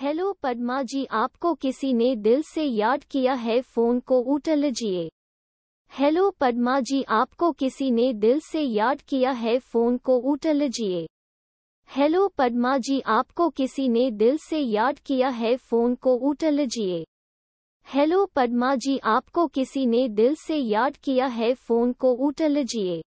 hello Padma जी आपको किसी ने दिल से याद किया है फोन को उठा लीजिए हेलो पद्मा जी आपको किसी ने दिल से याद किया है फोन को उठा लीजिए हेलो पद्मा जी आपको किसी ने दिल से याद किया है फोन को उठा लीजिए हेलो पद्मा जी आपको किसी ने दिल से याद किया है फोन को उठा लीजिए